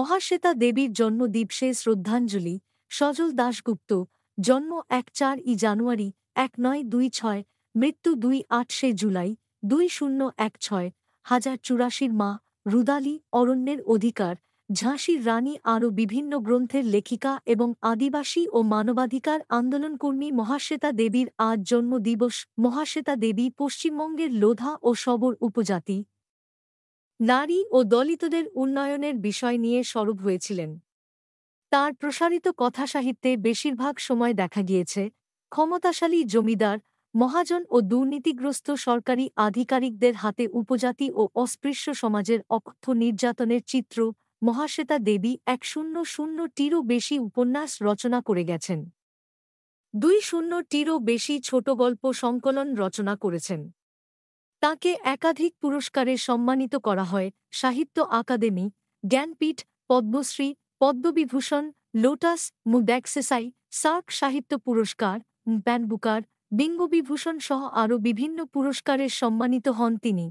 মহাশ্বেতা দেবীর জন্ম দিবসে শ্রদ্ধাঞ্জলি সজল দাশগুপ্ত জন্ম এক চার ই জানুয়ারি এক নয় দুই ছয় মৃত্যু দুই আটশে জুলাই দুই শূন্য এক ছয় হাজার চুরাশির মা রুদালি অরণ্যের অধিকার ঝাঁসির রানী আরও বিভিন্ন গ্রন্থের লেখিকা এবং আদিবাসী ও মানবাধিকার আন্দোলনকর্মী মহাশ্বেতা দেবীর আজ জন্মদিবস মহাশ্বেতা দেবী পশ্চিমবঙ্গের লোধা ও সবর উপজাতি নারী ও দলিতদের উন্নয়নের বিষয় নিয়ে সরব হয়েছিলেন তার প্রসারিত কথাসাহিত্যে বেশিরভাগ সময় দেখা গিয়েছে ক্ষমতাশালী জমিদার মহাজন ও দুর্নীতিগ্রস্ত সরকারি আধিকারিকদের হাতে উপজাতি ও অস্পৃশ্য সমাজের অক্ষ নির্যাতনের চিত্র মহাশ্বেতা দেবী এক শূন্য শূন্য টিরও বেশি উপন্যাস রচনা করে গেছেন দুই শূন্য টিরও বেশি ছোট গল্প সংকলন রচনা করেছেন তাকে একাধিক পুরস্কারে সম্মানিত করা হয় সাহিত্য আকাদেমি জ্ঞানপীঠ পদ্মশ্রী পদ্মবিভূষণ লোটাস মুদ্যাক্সেসাই সার্ক সাহিত্য পুরস্কার ব্যানবুকার বিঙ্গবিভূষণ সহ আরও বিভিন্ন পুরস্কারে সম্মানিত হন তিনি